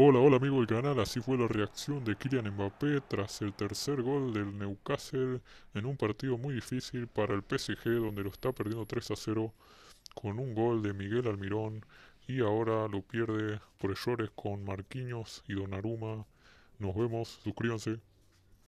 Hola, hola amigos del canal, así fue la reacción de Kylian Mbappé tras el tercer gol del Newcastle en un partido muy difícil para el PSG donde lo está perdiendo 3 a 0 con un gol de Miguel Almirón y ahora lo pierde por errores con Marquinhos y Donnarumma. Nos vemos, suscríbanse.